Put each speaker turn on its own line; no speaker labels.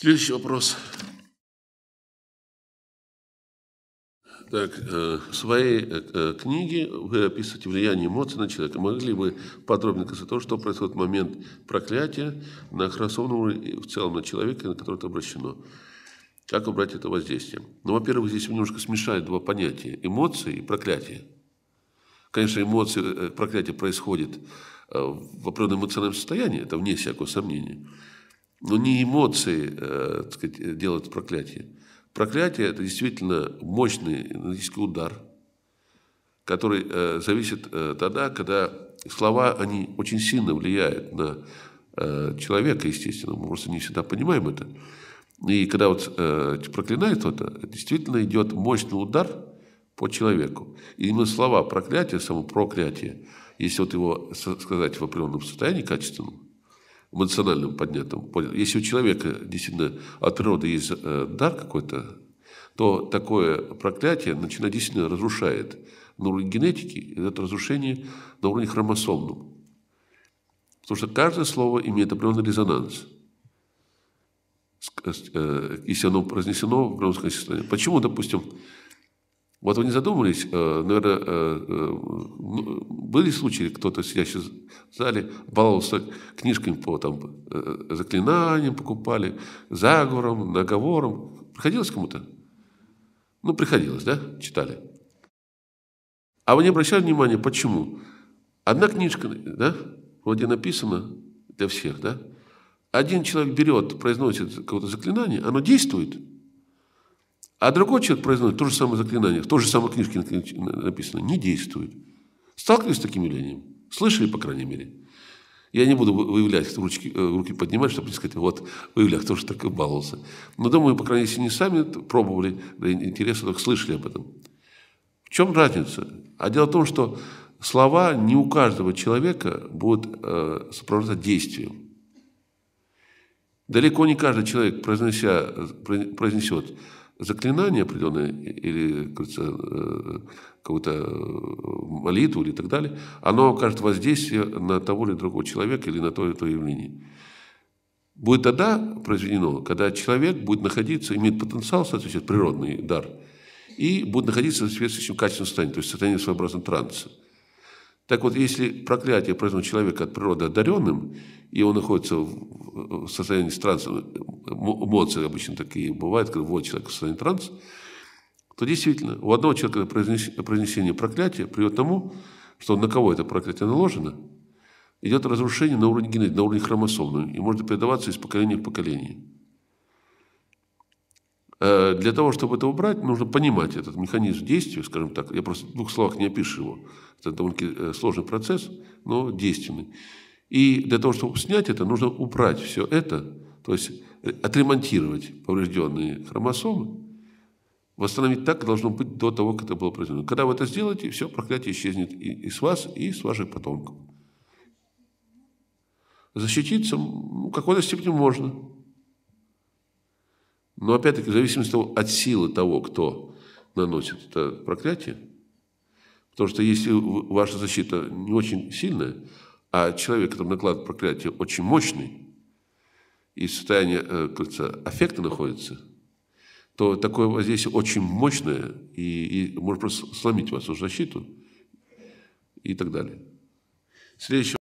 Следующий вопрос. Так, э, в своей э, э, книге вы описываете влияние эмоций на человека. Могли бы вы подробнее сказать то, что происходит в момент проклятия на хросовном и в целом на человека, на которого это обращено? Как убрать это воздействие? Ну, во-первых, здесь немножко смешают два понятия – эмоции и проклятие. Конечно, эмоции, проклятие происходит в определенном эмоциональном состоянии, это вне всякого сомнения – но не эмоции э, сказать, делают проклятие. Проклятие – это действительно мощный энергетический удар, который э, зависит э, тогда, когда слова, они очень сильно влияют на э, человека, естественно. Мы просто не всегда понимаем это. И когда вот э, проклинает кто-то, действительно идет мощный удар по человеку. И именно слова проклятия, проклятие если вот его сказать в определенном состоянии качественном, эмоциональным поднятом. Если у человека действительно от природы есть э, дар какой-то, то такое проклятие начинает действительно разрушает на уровне генетики, И это разрушение на уровне хромосомном. Потому что каждое слово имеет определенный резонанс, э, если оно произнесено в громоздком состоянии. Почему, допустим, вот вы не задумывались, э, наверное, э, э, были случаи, кто-то сидящий в зале баловался книжками по там, заклинаниям покупали, заговором, наговором. Приходилось кому-то? Ну, приходилось, да? Читали. А вы не обращали внимания, почему? Одна книжка, да, вроде написана для всех, да? Один человек берет, произносит какое-то заклинание, оно действует – а другой человек произносит то же самое заклинание, в той же самой книжке написано, не действует. Сталкивались с таким явлением? Слышали, по крайней мере? Я не буду выявлять, ручки, э, руки поднимать, чтобы не сказать, вот, выявлял, кто же так и баловался. Но думаю, по крайней мере, не сами пробовали, да интересно, только слышали об этом. В чем разница? А дело в том, что слова не у каждого человека будут э, сопровождать действием. Далеко не каждый человек, произнося, произнесет заклинание определенное или э, какую-то э, молитву или так далее, оно окажет воздействие на того или другого человека или на то или то явление. Будет тогда произведено, когда человек будет находиться, имеет потенциал, соответственно природный дар, и будет находиться в соответствующем качественном состоянии, то есть в состоянии своеобразного транса. Так вот, если проклятие произведено человека от природы одаренным, и он находится в состоянии транса, эмоции обычно такие бывают, когда вводит человека в состояние транс, то действительно у одного человека произнесение проклятия приведет к тому, что на кого это проклятие наложено, идет разрушение на уровне генетики, на уровне хромосом, ну, и может передаваться из поколения в поколение. Э, для того, чтобы это убрать, нужно понимать этот механизм действия, скажем так. Я просто в двух словах не опишу его. Это довольно э, сложный процесс, но действенный. И для того, чтобы снять это, нужно убрать все это, то есть э, отремонтировать поврежденные хромосомы, восстановить так, как должно быть до того, как это было произведено. Когда вы это сделаете, все проклятие исчезнет и, и с вас, и с ваших потомков. Защититься ну, какой-то степени можно. Но опять-таки, в зависимости от силы того, кто наносит это проклятие, потому что если ваша защита не очень сильная, а человек, который накладывает проклятие, очень мощный и в состоянии э, кажется, аффекта находится, то такое воздействие очень мощное и, и может просто сломить вас вашу защиту и так далее. Следующий